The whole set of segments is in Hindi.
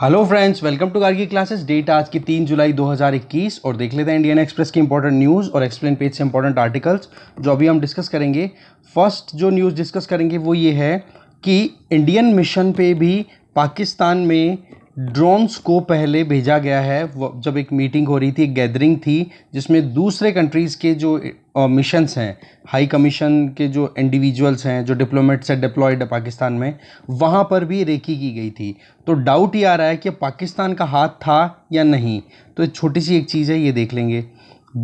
hello friends welcome to Gargi classes date आज की तीन जुलाई 2021 और देख लेते हैं इंडियन एक्सप्रेस की इंपॉर्टेंट न्यूज़ और एक्सप्लेन पेज से इंपॉर्टेंट आर्टिकल्स जो अभी हम डिस्कस करेंगे फर्स्ट जो न्यूज़ डिस्कस करेंगे वो ये है कि इंडियन मिशन पे भी पाकिस्तान में ड्रोन्स को पहले भेजा गया है जब एक मीटिंग हो रही थी एक गैदरिंग थी जिसमें दूसरे कंट्रीज़ के जो मिशंस हैं हाई कमीशन के जो इंडिविजुअल्स हैं जो डिप्लोमेट्स हैं डिप्लॉयड है पाकिस्तान में वहाँ पर भी रेकी की गई थी तो डाउट ये आ रहा है कि पाकिस्तान का हाथ था या नहीं तो एक छोटी सी एक चीज़ है ये देख लेंगे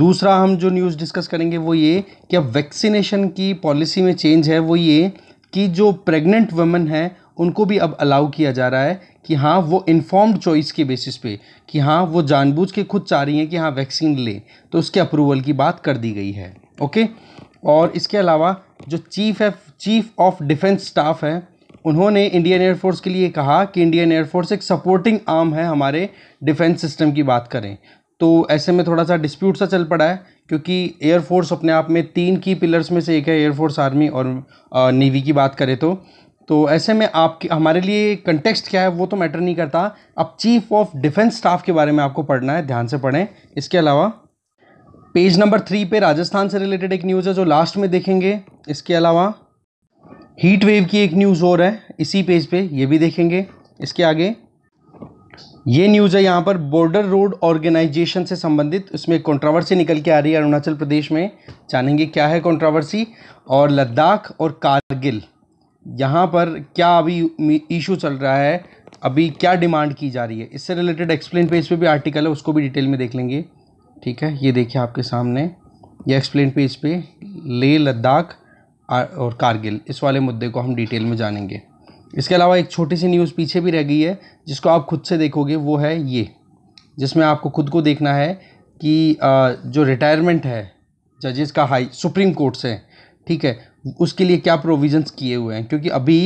दूसरा हम जो न्यूज़ डिस्कस करेंगे वो ये कि अब वैक्सीनेशन की पॉलिसी में चेंज है वो ये कि जो प्रेग्नेंट वमेन हैं उनको भी अब अलाउ किया जा रहा है कि हाँ वो इन्फॉर्म्ड चॉइस के बेसिस पे कि हाँ वो जानबूझ के खुद चाह रही हैं कि हाँ वैक्सीन लें तो उसके अप्रूवल की बात कर दी गई है ओके और इसके अलावा जो चीफ है चीफ ऑफ डिफेंस स्टाफ है उन्होंने इंडियन एयरफोर्स के लिए कहा कि इंडियन एयरफोर्स एक सपोर्टिंग आर्म है हमारे डिफेंस सिस्टम की बात करें तो ऐसे में थोड़ा सा डिस्प्यूट सा चल पड़ा है क्योंकि एयरफोर्स अपने आप में तीन की पिलर्स में से एक है एयरफोर्स आर्मी और नेवी की बात करें तो तो ऐसे में आपके हमारे लिए कंटेक्स्ट क्या है वो तो मैटर नहीं करता अब चीफ ऑफ डिफेंस स्टाफ के बारे में आपको पढ़ना है ध्यान से पढ़ें इसके अलावा पेज नंबर थ्री पे राजस्थान से रिलेटेड एक न्यूज़ है जो लास्ट में देखेंगे इसके अलावा हीट वेव की एक न्यूज़ और है इसी पेज पे ये भी देखेंगे इसके आगे ये न्यूज़ है यहाँ पर बॉर्डर रोड ऑर्गेनाइजेशन से संबंधित उसमें एक कॉन्ट्रावर्सी निकल के आ रही है अरुणाचल प्रदेश में जानेंगे क्या है कॉन्ट्रावर्सी और लद्दाख और कारगिल यहाँ पर क्या अभी इशू चल रहा है अभी क्या डिमांड की जा रही है इससे रिलेटेड एक्सप्लेन पेज पे भी आर्टिकल है उसको भी डिटेल में देख लेंगे ठीक है ये देखिए आपके सामने ये एक्सप्लेन पेज पे ले लद्दाख और कारगिल इस वाले मुद्दे को हम डिटेल में जानेंगे इसके अलावा एक छोटी सी न्यूज़ पीछे भी रह गई है जिसको आप खुद से देखोगे वो है ये जिसमें आपको खुद को देखना है कि जो रिटायरमेंट है जजेस का हाई सुप्रीम कोर्ट से ठीक है उसके लिए क्या प्रोविजंस किए हुए हैं क्योंकि अभी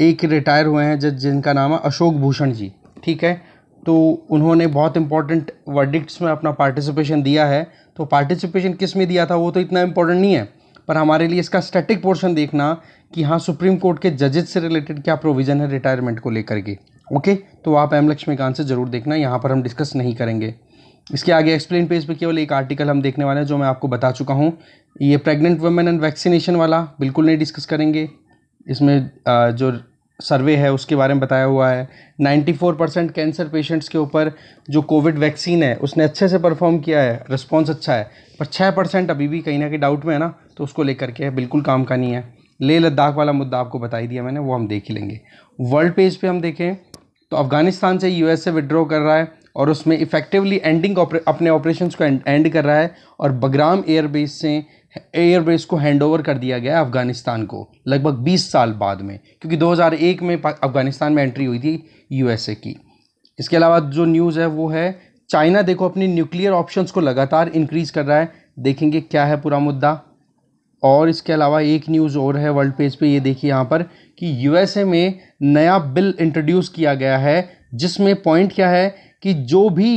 एक रिटायर हुए हैं जज जिनका नाम है अशोक भूषण जी ठीक है तो उन्होंने बहुत इंपॉर्टेंट वर्डिक्ट्स में अपना पार्टिसिपेशन दिया है तो पार्टिसिपेशन किस में दिया था वो तो इतना इम्पोर्टेंट नहीं है पर हमारे लिए इसका स्टैटिक पोर्शन देखना कि हाँ सुप्रीम कोर्ट के जजेस से रिलेटेड क्या प्रोविज़न है रिटायरमेंट को लेकर के ओके तो आप एम लक्ष्मीकांत से ज़रूर देखना यहाँ पर हम डिस्कस नहीं करेंगे इसके आगे एक्सप्लेन पेज पे केवल एक आर्टिकल हम देखने वाले हैं जो मैं आपको बता चुका हूँ ये प्रेग्नेंट वुमेन एंड वैक्सीनेशन वाला बिल्कुल नहीं डिस्कस करेंगे इसमें जो सर्वे है उसके बारे में बताया हुआ है 94 परसेंट कैंसर पेशेंट्स के ऊपर जो कोविड वैक्सीन है उसने अच्छे से परफॉर्म किया है रिस्पॉन्स अच्छा है पर छः परसेंट अभी भी कहीं ना कहीं डाउट में है ना तो उसको लेकर के बिल्कुल काम का नहीं है ले लद्दाख वाला मुद्दा आपको बता ही दिया मैंने वो हम देख ही लेंगे वर्ल्ड पेज पे हम देखें तो अफगानिस्तान से यूएसए विड्रॉ कर रहा है और उसमें इफेक्टिवली एंडिंग अपने ऑपरेशन को एंड कर रहा है और बगराम एयरबेस से एयरबेस को हैंडओवर कर दिया गया अफ़गानिस्तान को लगभग 20 साल बाद में क्योंकि 2001 में अफ़गानिस्तान में एंट्री हुई थी यूएसए की इसके अलावा जो न्यूज़ है वो है चाइना देखो अपनी न्यूक्लियर ऑप्शंस को लगातार इंक्रीज़ कर रहा है देखेंगे क्या है पूरा मुद्दा और इसके अलावा एक न्यूज़ और है वर्ल्ड पेज पे ये देखिए यहाँ पर कि यू में नया बिल इंट्रोड्यूस किया गया है जिसमें पॉइंट क्या है कि जो भी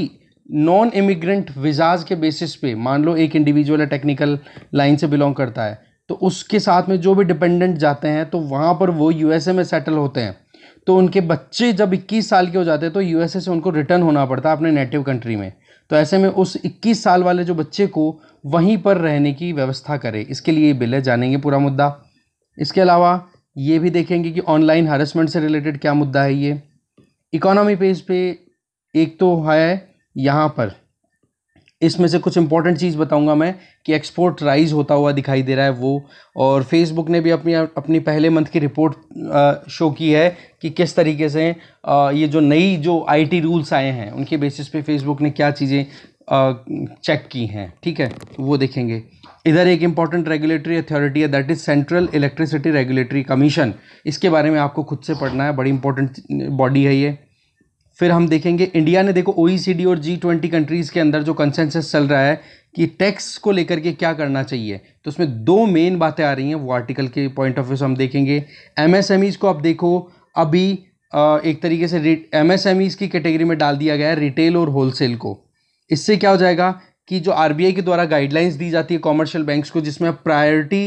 नॉन इमिग्रेंट विजाज के बेसिस पे मान लो एक इंडिविजुअल है टेक्निकल लाइन से बिलोंग करता है तो उसके साथ में जो भी डिपेंडेंट जाते हैं तो वहाँ पर वो यूएसए में सेटल होते हैं तो उनके बच्चे जब 21 साल के हो जाते हैं तो यूएसए से उनको रिटर्न होना पड़ता है अपने नेटिव कंट्री में तो ऐसे में उस 21 साल वाले जो बच्चे को वहीं पर रहने की व्यवस्था करें इसके लिए बिल है जानेंगे पूरा मुद्दा इसके अलावा ये भी देखेंगे कि ऑनलाइन हरसमेंट से रिलेटेड क्या मुद्दा है ये इकोनॉमी पेज पे एक तो है यहाँ पर इसमें से कुछ इंपॉर्टेंट चीज़ बताऊंगा मैं कि एक्सपोर्ट राइज होता हुआ दिखाई दे रहा है वो और फेसबुक ने भी अपनी अपनी पहले मंथ की रिपोर्ट शो की है कि किस तरीके से आ, ये जो नई जो आईटी रूल्स आए हैं उनके बेसिस पे फेसबुक ने क्या चीज़ें चेक की हैं ठीक है वो देखेंगे इधर एक इम्पॉर्टेंट रेगुलेटरी अथॉरिटी है that is central electricity regulatory commission इसके बारे में आपको खुद से पढ़ना है बड़ी इंपॉर्टेंट बॉडी है ये फिर हम देखेंगे इंडिया ने देखो ओईसीडी और जी ट्वेंटी कंट्रीज़ के अंदर जो कंसेंसस चल रहा है कि टैक्स को लेकर के क्या करना चाहिए तो उसमें दो मेन बातें आ रही हैं वो आर्टिकल के पॉइंट ऑफ व्यू से हम देखेंगे एमएसएमईज को आप देखो अभी एक तरीके से एमएसएमईज की कैटेगरी में डाल दिया गया है रिटेल और होलसेल को इससे क्या हो जाएगा कि जो आर के द्वारा गाइडलाइंस दी जाती है कॉमर्शियल बैंक्स को जिसमें आप प्रायोरिटी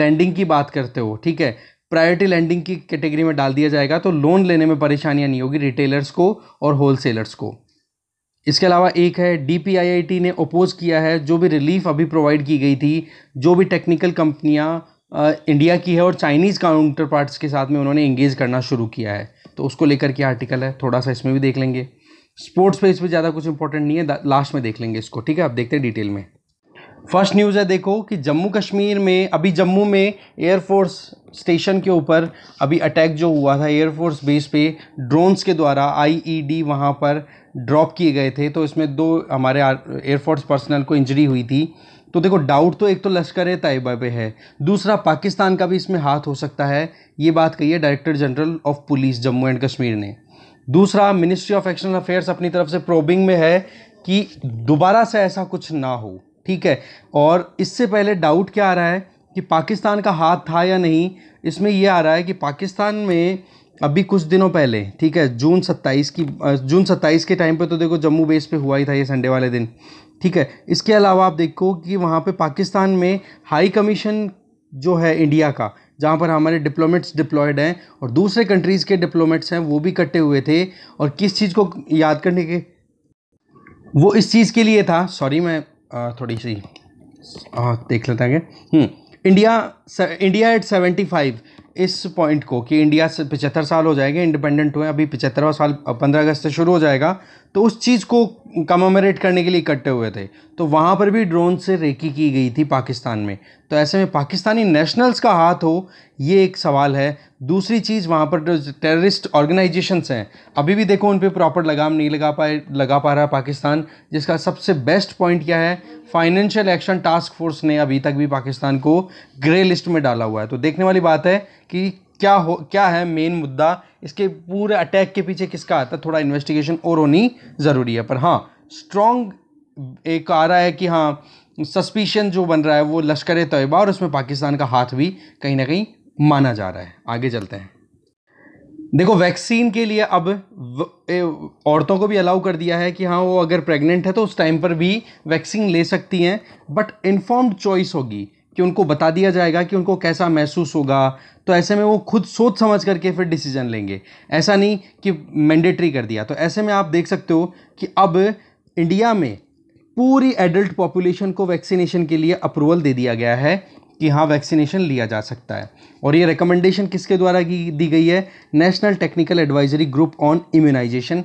लैंडिंग की बात करते हो ठीक है प्रायोरिटी लैंडिंग की कैटेगरी में डाल दिया जाएगा तो लोन लेने में परेशानियाँ नहीं होगी रिटेलर्स को और होलसेलर्स को इसके अलावा एक है डी ने अपोज किया है जो भी रिलीफ अभी प्रोवाइड की गई थी जो भी टेक्निकल कंपनियाँ इंडिया की है और चाइनीज़ काउंटर पार्ट्स के साथ में उन्होंने एंगेज करना शुरू किया है तो उसको लेकर के आर्टिकल है थोड़ा सा इसमें भी देख लेंगे स्पोर्ट्स इस पर ज़्यादा कुछ इंपॉर्टेंट नहीं है लास्ट में देख लेंगे इसको ठीक है आप देखते हैं डिटेल में फर्स्ट न्यूज़ है देखो कि जम्मू कश्मीर में अभी जम्मू में एयरफोर्स स्टेशन के ऊपर अभी अटैक जो हुआ था एयरफोर्स बेस पे ड्रोन्स के द्वारा आईईडी e वहाँ पर ड्रॉप किए गए थे तो इसमें दो हमारे एयरफोर्स पर्सनल को इंजरी हुई थी तो देखो डाउट तो एक तो लश्कर तयबा पे है दूसरा पाकिस्तान का भी इसमें हाथ हो सकता है ये बात कही है director general of police Jammu and Kashmir ने दूसरा मिनिस्ट्री ऑफ एक्शनल अफेयर्स अपनी तरफ से प्रोबिंग में है कि दोबारा से ऐसा कुछ ना हो ठीक है और इससे पहले डाउट क्या आ रहा है कि पाकिस्तान का हाथ था या नहीं इसमें यह आ रहा है कि पाकिस्तान में अभी कुछ दिनों पहले ठीक है जून 27 की जून 27 के टाइम पे तो देखो जम्मू बेस पे हुआ ही था ये संडे वाले दिन ठीक है इसके अलावा आप देखो कि वहाँ पे पाकिस्तान में हाई कमीशन जो है इंडिया का जहाँ पर हमारे डिप्लोमेट्स डिप्लॉयड हैं और दूसरे कंट्रीज़ के डिप्लोमेट्स हैं वो भी कटे हुए थे और किस चीज़ को याद करने के वो इस चीज़ के लिए था सॉरी मैं थोड़ी सी देख लेते हैं hmm, India India eight seventy five इस पॉइंट को कि इंडिया से पचहत्तर साल हो जाएंगे इंडिपेंडेंट हुए अभी पचहत्तरवा साल पंद्रह अगस्त से शुरू हो जाएगा तो उस चीज़ को कमोमरेट करने के लिए इकट्ठे हुए थे तो वहाँ पर भी ड्रोन से रेकी की गई थी पाकिस्तान में तो ऐसे में पाकिस्तानी नेशनल्स का हाथ हो ये एक सवाल है दूसरी चीज़ वहाँ पर जो टेररिस्ट ऑर्गेनाइजेशंस हैं अभी भी देखो उन पर प्रॉपर लगाम नहीं लगा पाए लगा पा रहा पाकिस्तान जिसका सबसे बेस्ट पॉइंट क्या है फाइनेंशियल एक्शन टास्क फोर्स ने अभी तक भी पाकिस्तान को ग्रे लिस्ट में डाला हुआ है तो देखने वाली बात है कि क्या हो क्या है मेन मुद्दा इसके पूरे अटैक के पीछे किसका आता है थोड़ा इन्वेस्टिगेशन और होनी ज़रूरी है पर हाँ स्ट्रॉन्ग एक आ रहा है कि हाँ सस्पिशन जो बन रहा है वो लश्कर तयबा और उसमें पाकिस्तान का हाथ भी कहीं ना कहीं माना जा रहा है आगे चलते हैं देखो वैक्सीन के लिए अब औरतों को भी अलाउ कर दिया है कि हाँ वो अगर प्रेग्नेंट है तो उस टाइम पर भी वैक्सीन ले सकती हैं बट इन्फॉर्म्ड चॉइस होगी कि उनको बता दिया जाएगा कि उनको कैसा महसूस होगा तो ऐसे में वो खुद सोच समझ करके फिर डिसीजन लेंगे ऐसा नहीं कि मैंडेटरी कर दिया तो ऐसे में आप देख सकते हो कि अब इंडिया में पूरी एडल्ट पॉपुलेशन को वैक्सीनेशन के लिए अप्रूवल दे दिया गया है कि हाँ वैक्सीनेशन लिया जा सकता है और ये रिकमेंडेशन किसके द्वारा की दी गई है national technical advisory group on immunisation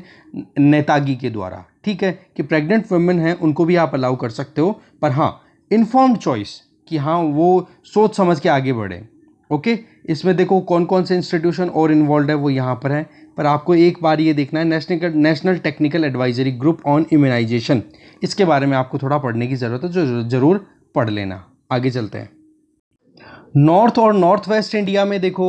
नेतागी के द्वारा ठीक है कि प्रेग्नेंट वुमेन हैं उनको भी आप अलाउ कर सकते हो पर हाँ इन्फॉर्म्ड चॉइस कि हाँ वो सोच समझ के आगे बढ़े ओके इसमें देखो कौन कौन से इंस्टीट्यूशन और इन्वॉल्व है वो यहाँ पर है पर आपको एक बार ये देखना है national national technical advisory group on immunisation इसके बारे में आपको थोड़ा पढ़ने की ज़रूरत है जो ज़रूर पढ़ लेना आगे चलते हैं नॉर्थ और नॉर्थ वेस्ट इंडिया में देखो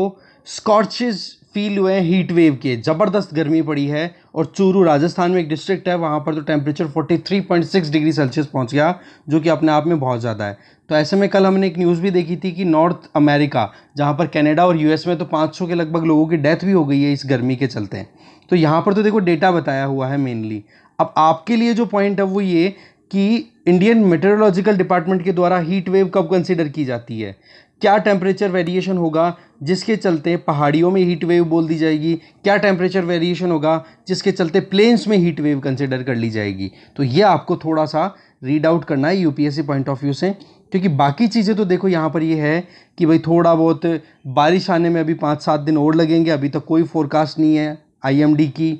स्कॉर्चिज फील हुए हैं हीट वेव के ज़बरदस्त गर्मी पड़ी है और चूरू राजस्थान में एक डिस्ट्रिक्ट है वहाँ पर तो टेम्परेचर 43.6 डिग्री सेल्सियस पहुँच गया जो कि अपने आप में बहुत ज़्यादा है तो ऐसे में कल हमने एक न्यूज़ भी देखी थी कि नॉर्थ अमेरिका जहाँ पर कनाडा और यूएस में तो 500 के लगभग लोगों की डेथ भी हो गई है इस गर्मी के चलते तो यहाँ पर तो देखो डेटा बताया हुआ है मेनली अब आपके लिए जो पॉइंट है वो ये कि इंडियन मेटेरोलॉजिकल डिपार्टमेंट के द्वारा हीट वेव कब कंसिडर की जाती है क्या टेम्परेचर वेरिएशन होगा जिसके चलते पहाड़ियों में हीट वेव बोल दी जाएगी क्या टेम्परेचर वेरिएशन होगा जिसके चलते प्लेन्स में हीट वेव कंसिडर कर ली जाएगी तो ये आपको थोड़ा सा रीड आउट करना है यूपीएससी पॉइंट ऑफ व्यू से क्योंकि बाकी चीज़ें तो देखो यहाँ पर ये है कि भाई थोड़ा बहुत बारिश आने में अभी पाँच सात दिन और लगेंगे अभी तक कोई फोरकास्ट नहीं है आईएमडी की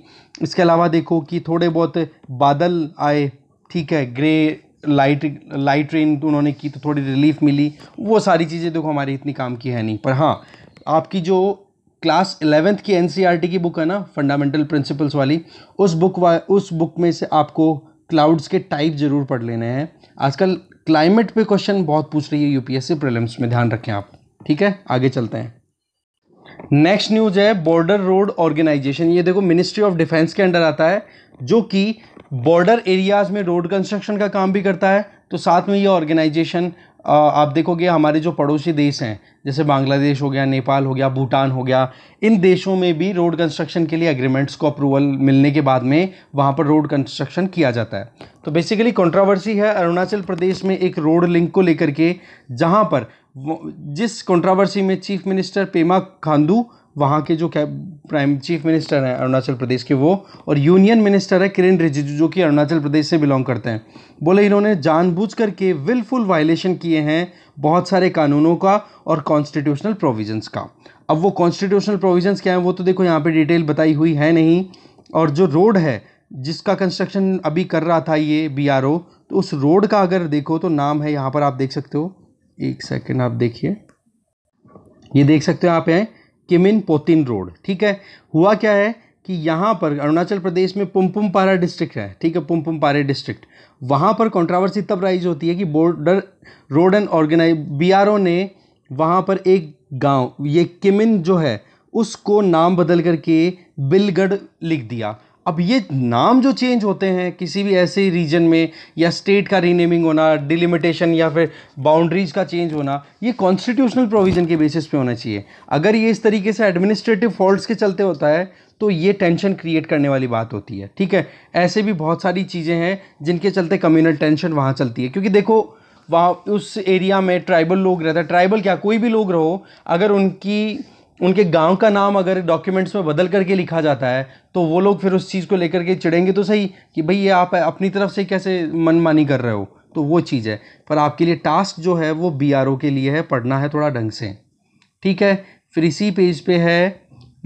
इसके अलावा देखो कि थोड़े बहुत बादल आए ठीक है ग्रे लाइट लाइट ट्रेन उन्होंने की तो थोड़ी रिलीफ मिली वो सारी चीज़ें देखो हमारी इतनी काम की है नहीं पर हाँ आपकी जो क्लास इलेवेंथ की एन e की बुक है ना फंडामेंटल प्रिंसिपल्स वाली उस बुक वा, उस बुक में से आपको क्लाउड्स के टाइप ज़रूर पढ़ लेने हैं आजकल क्लाइमेट पे क्वेश्चन बहुत पूछ रही है यूपीएससी प्रॉब्लम्स में ध्यान रखें आप ठीक है आगे चलते हैं नेक्स्ट न्यूज है बॉर्डर रोड ऑर्गेनाइजेशन ये देखो मिनिस्ट्री ऑफ डिफेंस के अंडर आता है जो कि बॉर्डर एरियाज़ में रोड कंस्ट्रक्शन का काम भी करता है तो साथ में ये ऑर्गेनाइजेशन आप देखोगे हमारे जो पड़ोसी देश हैं जैसे बांग्लादेश हो गया नेपाल हो गया भूटान हो गया इन देशों में भी रोड कंस्ट्रक्शन के लिए एग्रीमेंट्स को अप्रूवल मिलने के बाद में वहाँ पर रोड कंस्ट्रक्शन किया जाता है तो बेसिकली कंट्रोवर्सी है अरुणाचल प्रदेश में एक रोड लिंक को लेकर के जहाँ पर जिस कंट्रोवर्सी में चीफ मिनिस्टर पेमा खांडू वहाँ के जो प्राइम चीफ मिनिस्टर हैं अरुणाचल प्रदेश के वो और यूनियन मिनिस्टर है किरण रिजिजू जो कि अरुणाचल प्रदेश से बिलोंग करते हैं बोले इन्होंने जानबूझ करके विलफुल वायलेशन किए हैं बहुत सारे कानूनों का और कॉन्स्टिट्यूशनल प्रोविजंस का अब वो कॉन्स्टिट्यूशनल प्रोविजंस क्या है वो तो देखो यहाँ पर डिटेल बताई हुई है नहीं और जो रोड है जिसका कंस्ट्रक्शन अभी कर रहा था ये बी तो उस रोड का अगर देखो तो नाम है यहाँ पर आप देख सकते हो एक सेकेंड आप देखिए ये देख सकते हो आप हैं किमिन पोतिन रोड ठीक है हुआ क्या है कि यहाँ पर अरुणाचल प्रदेश में पारा डिस्ट्रिक्ट है ठीक है पुमपुम पारे डिस्ट्रिक्ट वहाँ पर कंट्रावर्सी तब राइज होती है कि border road and organise B ने वहाँ पर एक गांव ये किमिन जो है उसको नाम बदल करके बिलगढ़ लिख दिया अब ये नाम जो चेंज होते हैं किसी भी ऐसे रीजन में या स्टेट का रीनेमिंग होना डिलिमिटेशन या फिर बाउंड्रीज का चेंज होना ये कॉन्स्टिट्यूशनल प्रोविज़न के बेसिस पे होना चाहिए अगर ये इस तरीके से एडमिनिस्ट्रेटिव फॉल्ट्स के चलते होता है तो ये टेंशन क्रिएट करने वाली बात होती है ठीक है ऐसे भी बहुत सारी चीज़ें हैं जिनके चलते कम्यूनल टेंशन वहाँ चलती है क्योंकि देखो वहाँ उस एरिया में ट्राइबल लोग रहते हैं ट्राइबल क्या कोई भी लोग रहो अगर उनकी उनके गांव का नाम अगर डॉक्यूमेंट्स में बदल करके लिखा जाता है तो वो लोग फिर उस चीज़ को लेकर के चिड़ेंगे तो सही कि भाई ये आप अपनी तरफ से कैसे मनमानी कर रहे हो तो वो चीज़ है पर आपके लिए टास्क जो है वो बी के लिए है पढ़ना है थोड़ा ढंग से ठीक है फिर इसी पेज पे है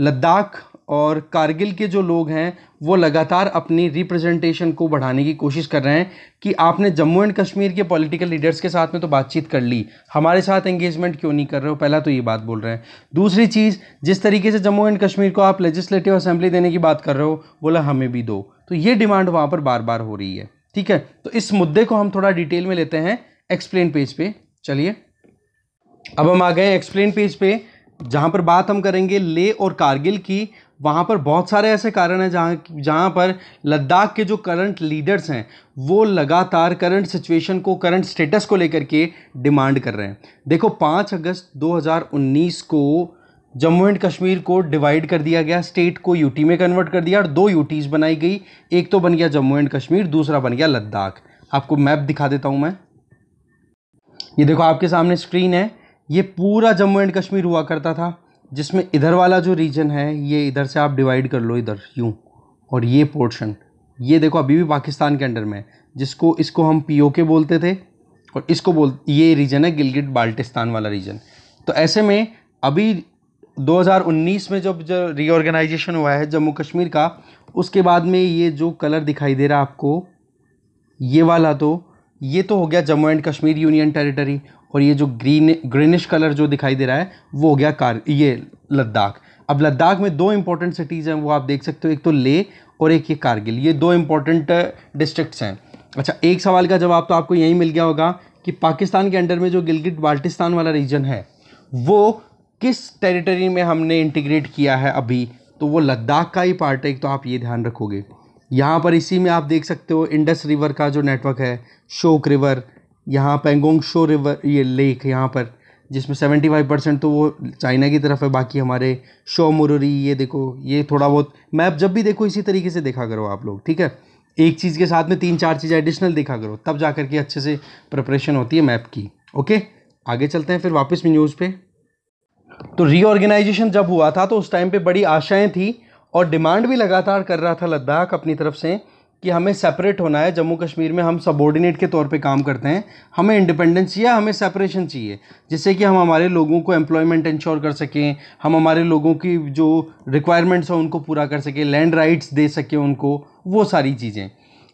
लद्दाख और कारगिल के जो लोग हैं वो लगातार अपनी रिप्रेजेंटेशन को बढ़ाने की कोशिश कर रहे हैं कि आपने जम्मू एंड कश्मीर के पॉलिटिकल लीडर्स के साथ में तो बातचीत कर ली हमारे साथ एंगेजमेंट क्यों नहीं कर रहे हो पहला तो ये बात बोल रहे हैं दूसरी चीज़ जिस तरीके से जम्मू एंड कश्मीर को आप लेजिस्लेटिव असेंबली देने की बात कर रहे हो बोला हमें भी दो तो ये डिमांड वहाँ पर बार बार हो रही है ठीक है तो इस मुद्दे को हम थोड़ा डिटेल में लेते हैं एक्सप्लेन पेज पर चलिए अब हम आ गए एक्सप्लेन पेज पर जहाँ पर बात हम करेंगे ले और कारगिल की वहाँ पर बहुत सारे ऐसे कारण हैं जहाँ जहाँ पर लद्दाख के जो करंट लीडर्स हैं वो लगातार करंट सिचुएशन को करंट स्टेटस को लेकर के डिमांड कर रहे हैं देखो पाँच अगस्त 2019 को जम्मू एंड कश्मीर को डिवाइड कर दिया गया स्टेट को यूटी में कन्वर्ट कर दिया और दो यूटीज़ बनाई गई एक तो बन गया जम्मू एंड कश्मीर दूसरा बन गया लद्दाख आपको मैप दिखा देता हूँ मैं ये देखो आपके सामने स्क्रीन है ये पूरा जम्मू एंड कश्मीर हुआ करता था जिसमें इधर वाला जो रीजन है ये इधर से आप डिवाइड कर लो इधर यूँ और ये पोर्शन ये देखो अभी भी पाकिस्तान के अंडर में है जिसको इसको हम के बोलते थे और इसको बोल ये रीजन है गिलगिट बाल्टिस्तान वाला रीजन तो ऐसे में अभी 2019 में जब जो रीऑर्गेनाइजेशन हुआ है जम्मू कश्मीर का उसके बाद में ये जो कलर दिखाई दे रहा है आपको ये वाला तो ये तो हो गया Jammu and Kashmir union territory और ये जो ग्रीन ग्रीनिश कलर जो दिखाई दे रहा है वो हो गया कार ये लद्दाख अब लद्दाख में दो इम्पोर्टेंट सिटीज़ हैं वो आप देख सकते हो एक तो ले और एक ये कारगिल ये दो इम्पोर्टेंट डिस्ट्रिक्ट्स uh, हैं अच्छा एक सवाल का जवाब तो आपको यहीं मिल गया होगा कि पाकिस्तान के अंडर में जो गिलगिट बाल्टिस्तान वाला रीजन है वो किस टेरिटरी में हमने इंटीग्रेट किया है अभी तो वो लद्दाख का ही पार्ट है एक तो आप ये ध्यान रखोगे यहाँ पर इसी में आप देख सकते हो इंडस रिवर का जो नेटवर्क है शोक रिवर यहाँ पेंगोंग शो रिवर ये लेक यहाँ पर जिसमें सेवेंटी फाइव परसेंट तो वो चाइना की तरफ है बाकी हमारे शो मुरूरी ये देखो ये थोड़ा बहुत मैप जब भी देखो इसी तरीके से देखा करो आप लोग ठीक है एक चीज़ के साथ में तीन चार चीज़ें एडिशनल देखा करो तब जा कर के अच्छे से प्रिपरेशन होती है मैप की ओके आगे चलते हैं फिर वापस में न्यूज़ पे तो रीऑर्गेनाइजेशन जब हुआ था तो उस टाइम पे बड़ी आशाएं थी और डिमांड भी लगातार कर रहा था लद्दाख अपनी तरफ से कि हमें सेपरेट होना है जम्मू कश्मीर में हम सबॉर्डिनेट के तौर पे काम करते हैं हमें इंडिपेंडेंस चाहिए हमें सेपरेशन चाहिए जिससे कि हम हमारे लोगों को एम्प्लॉयमेंट इंश्योर कर सकें हम हमारे लोगों की जो रिक्वायरमेंट्स हैं उनको पूरा कर सकें लैंड राइट्स दे सकें उनको वो सारी चीज़ें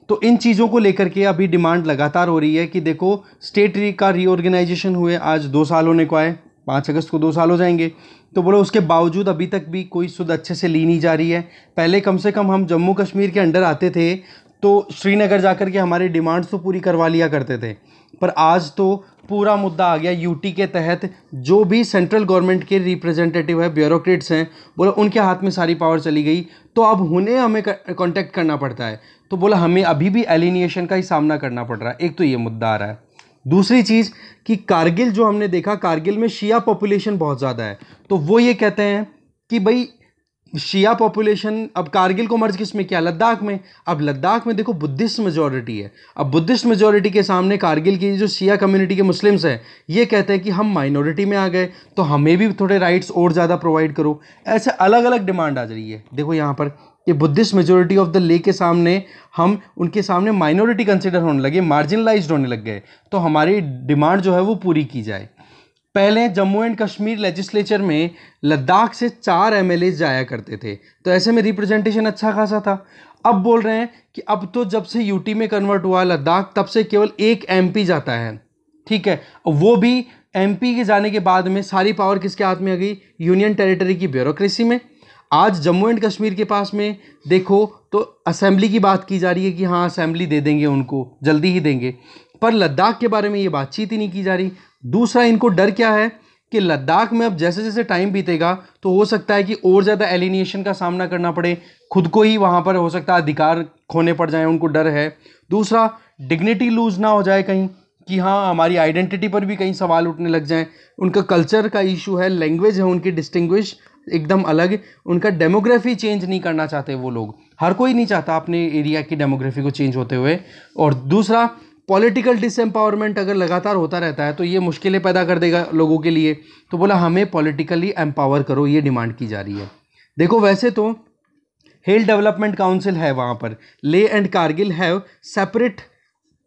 तो इन चीज़ों को लेकर के अभी डिमांड लगातार हो रही है कि देखो स्टेट का रीऑर्गेनाइजेशन हुए आज दो साल होने को आए पाँच अगस्त को दो साल हो जाएंगे तो बोलो उसके बावजूद अभी तक भी कोई सुध अच्छे से ली नहीं जा रही है पहले कम से कम हम जम्मू कश्मीर के अंडर आते थे तो श्रीनगर जाकर के हमारी डिमांड्स तो पूरी करवा लिया करते थे पर आज तो पूरा मुद्दा आ गया यूटी के तहत जो भी सेंट्रल गवर्नमेंट के रिप्रेजेंटेटिव है ब्यूरोक्रेट्स हैं बोला उनके हाथ में सारी पावर चली गई तो अब उन्हें हमें कांटेक्ट करना पड़ता है तो बोला हमें अभी भी एलिनिएशन का ही सामना करना पड़ रहा है एक तो ये मुद्दा आ रहा है दूसरी चीज़ कि कारगिल जो हमने देखा कारगिल में शिया पॉपुलेशन बहुत ज़्यादा है तो वो ये कहते हैं कि भाई शिया पॉपुलेशन अब कारगिल को मर्ज किस में किया लद्दाख में अब लद्दाख में देखो बुद्धिस्ट मेजोरिटी है अब बुद्धिस्ट मेजोरिटी के सामने कारगिल की जो शिया कम्युनिटी के मुस्लिम्स हैं ये कहते हैं कि हम माइनॉरिटी में आ गए तो हमें भी थोड़े राइट्स और ज़्यादा प्रोवाइड करो ऐसे अलग अलग डिमांड आ जा रही है देखो यहाँ पर ये बुद्धिस्ट मेजोरिटी ऑफ द ले के सामने हम उनके सामने माइनॉरिटी कंसिडर होने लगे मार्जिनलाइज होने लग गए तो हमारी डिमांड जो है वो पूरी की जाए पहले जम्मू एंड कश्मीर लेजिस्लेचर में लद्दाख से चार एम जाया करते थे तो ऐसे में रिप्रेजेंटेशन अच्छा खासा था अब बोल रहे हैं कि अब तो जब से यूटी में कन्वर्ट हुआ लद्दाख तब से केवल एक एम जाता है ठीक है वो भी एमपी के जाने के बाद में सारी पावर किसके हाथ में आ गई यूनियन टेरिटरी की ब्यूरोक्रेसी में आज जम्मू एंड कश्मीर के पास में देखो तो असेंबली की बात की जा रही है कि हाँ असेंबली दे देंगे उनको जल्दी ही देंगे पर लद्दाख के बारे में ये बातचीत ही नहीं की जा रही दूसरा इनको डर क्या है कि लद्दाख में अब जैसे जैसे टाइम बीतेगा तो हो सकता है कि और ज़्यादा एलिनिएशन का सामना करना पड़े खुद को ही वहाँ पर हो सकता है अधिकार खोने पड़ जाए उनको डर है दूसरा डिग्निटी लूज ना हो जाए कहीं कि हाँ हमारी आइडेंटिटी पर भी कहीं सवाल उठने लग जाएं उनका कल्चर का इशू है लैंग्वेज है उनकी डिस्टिंग्विश एकदम अलग उनका डेमोग्राफी चेंज नहीं करना चाहते वो लोग हर कोई नहीं चाहता अपने एरिया की डेमोग्राफी को चेंज होते हुए और दूसरा पॉलिटिकल डिसएम्पावरमेंट अगर लगातार होता रहता है तो ये मुश्किलें पैदा कर देगा लोगों के लिए तो बोला हमें पॉलिटिकली एम्पावर करो ये डिमांड की जा रही है देखो वैसे तो हिल डेवलपमेंट काउंसिल है वहाँ पर Leh and Kargil have separate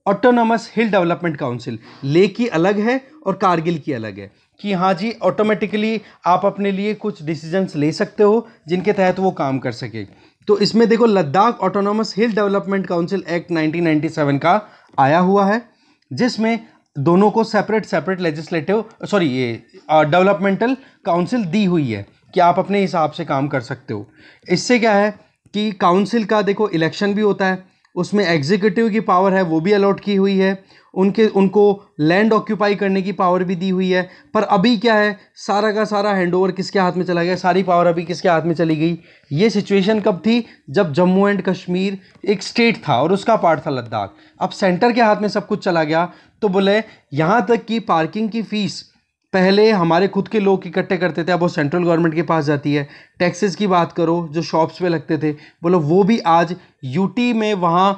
autonomous hill development council Leh की अलग है और कारगिल की अलग है कि हाँ जी ऑटोमेटिकली आप अपने लिए कुछ डिसीजंस ले सकते हो जिनके तहत वो काम कर सके तो इसमें देखो Ladakh autonomous hill development council act 1997 का आया हुआ है जिसमें दोनों को सेपरेट सेपरेट लेजिस्लेटिव सॉरी ये डेवलपमेंटल uh, काउंसिल दी हुई है कि आप अपने हिसाब से काम कर सकते हो इससे क्या है कि काउंसिल का देखो इलेक्शन भी होता है उसमें एग्जीक्यूटिव की पावर है वो भी अलॉट की हुई है उनके उनको लैंड ऑक्यूपाई करने की पावर भी दी हुई है पर अभी क्या है सारा का सारा हैंडओवर किसके हाथ में चला गया सारी पावर अभी किसके हाथ में चली गई ये सिचुएशन कब थी जब जम्मू एंड कश्मीर एक स्टेट था और उसका पार्ट था लद्दाख अब सेंटर के हाथ में सब कुछ चला गया तो बोले यहाँ तक कि पार्किंग की फ़ीस पहले हमारे खुद के लोग इकट्ठे करते थे अब वो सेंट्रल गवर्नमेंट के पास जाती है टैक्सेस की बात करो जो शॉप्स पे लगते थे बोलो वो भी आज यूटी में वहाँ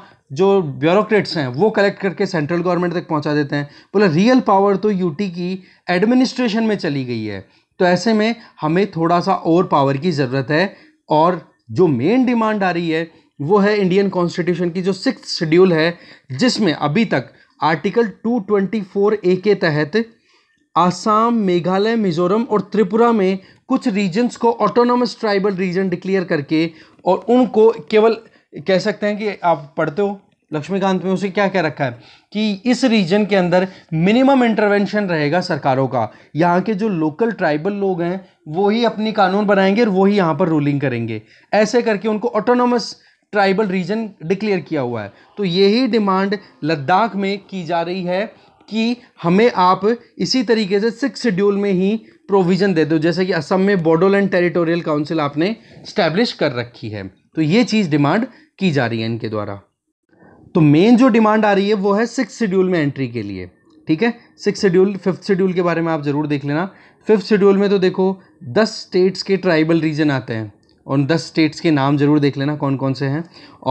जो ब्यूरोक्रेट्स हैं वो कलेक्ट करके सेंट्रल गवर्नमेंट तक पहुँचा देते हैं बोला रियल पावर तो यूटी की एडमिनिस्ट्रेशन में चली गई है तो ऐसे में हमें थोड़ा सा और पावर की ज़रूरत है और जो मेन डिमांड आ रही है वो है इंडियन कॉन्स्टिट्यूशन की जो सिक्स शेड्यूल है जिसमें अभी तक आर्टिकल 224 ए के तहत आसाम मेघालय मिज़ोरम और त्रिपुरा में कुछ रीजन्स को ऑटोनोमस ट्राइबल रीजन डिक्लेयर करके और उनको केवल कह सकते हैं कि आप पढ़ते हो लक्ष्मीकांत में उसे क्या क्या रखा है कि इस रीजन के अंदर मिनिमम इंटरवेंशन रहेगा सरकारों का यहाँ के जो लोकल ट्राइबल लोग हैं वो ही अपनी कानून बनाएंगे और वो ही यहाँ पर रूलिंग करेंगे ऐसे करके उनको ऑटोनोमस ट्राइबल रीजन डिक्लेयर किया हुआ है तो यही डिमांड लद्दाख में की जा रही है कि हमें आप इसी तरीके से सिक्स शेड्यूल में ही प्रोविज़न दे दो जैसे कि असम में बोडोलैंड टेरिटोरियल काउंसिल आपने स्टैब्लिश कर रखी है तो ये चीज़ डिमांड की जा रही है इनके द्वारा तो मेन जो डिमांड आ रही है वो है सिक्स शेड्यूल में एंट्री के लिए ठीक है सिक्स शेड्यूल फिफ्थ शेड्यूल के बारे में आप ज़रूर देख लेना फिफ्थ शेड्यूल में तो देखो दस स्टेट्स के ट्राइबल रीजन आते हैं और दस स्टेट्स के नाम ज़रूर देख लेना कौन कौन से हैं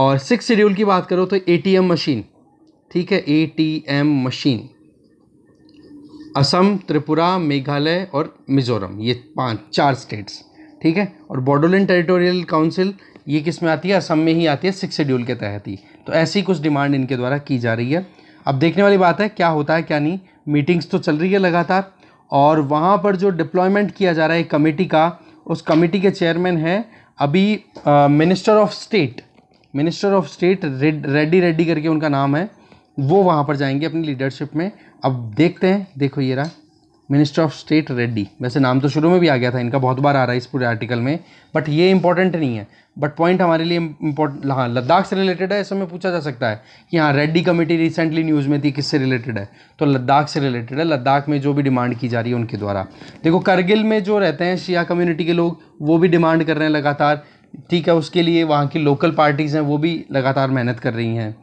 और सिक्स शेड्यूल की बात करो तो ए मशीन ठीक है ए मशीन असम त्रिपुरा मेघालय और मिज़ोरम ये पांच चार स्टेट्स ठीक है और बॉडोलैंड टेरिटोरियल काउंसिल ये किस में आती है असम में ही आती है सिक्स शेड्यूल के तहत ही तो ऐसी कुछ डिमांड इनके द्वारा की जा रही है अब देखने वाली बात है क्या होता है क्या नहीं मीटिंग्स तो चल रही है लगातार और वहाँ पर जो डिप्लॉयमेंट किया जा रहा है कमेटी का उस कमेटी के चेयरमैन हैं अभी minister of state minister of state red Reddy Reddy करके उनका नाम है वो वहाँ पर जाएंगे अपनी लीडरशिप में अब देखते हैं देखो ये रहा मिनिस्टर ऑफ स्टेट रेड्डी वैसे नाम तो शुरू में भी आ गया था इनका बहुत बार आ रहा है इस पूरे आर्टिकल में बट ये इंपॉर्टेंट नहीं है बट पॉइंट हमारे लिए इम्पोर्टेंट हाँ लद्दाख से रिलेटेड है ऐसे में पूछा जा सकता है कि हाँ रेड्डी कमेटी रिसेंटली न्यूज़ में थी किससे रिलेटेड है तो लद्दाख से रिलेटेड है लद्दाख में जो भी डिमांड की जा रही है उनके द्वारा देखो करगिल में जो रहते हैं शिया कम्युनिटी के लोग वो भी डिमांड कर रहे हैं लगातार ठीक है उसके लिए वहाँ की लोकल पार्टीज़ हैं वो भी लगातार मेहनत कर रही हैं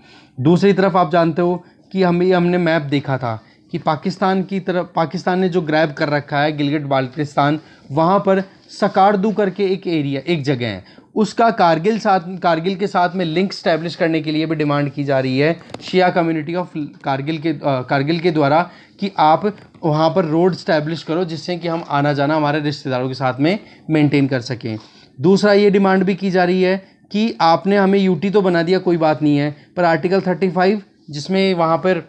दूसरी तरफ आप जानते हो कि हमें हमने मैप देखा था कि पाकिस्तान की तरफ पाकिस्तान ने जो ग्रैब कर रखा है गिलगिट बाल्टिस्तान वहाँ पर सकारदू करके एक एरिया एक जगह है उसका कारगिल साथ कारगिल के साथ में लिंक स्टैब्लिश करने के लिए भी डिमांड की जा रही है शिया कम्युनिटी ऑफ कारगिल के आ, कारगिल के द्वारा कि आप वहाँ पर रोड स्टैब्लिश करो जिससे कि हम आना जाना हमारे रिश्तेदारों के साथ में मेनटेन कर सकें दूसरा ये डिमांड भी की जा रही है कि आपने हमें यूटी तो बना दिया कोई बात नहीं है पर आर्टिकल थर्टी फाइव जिसमें वहाँ पर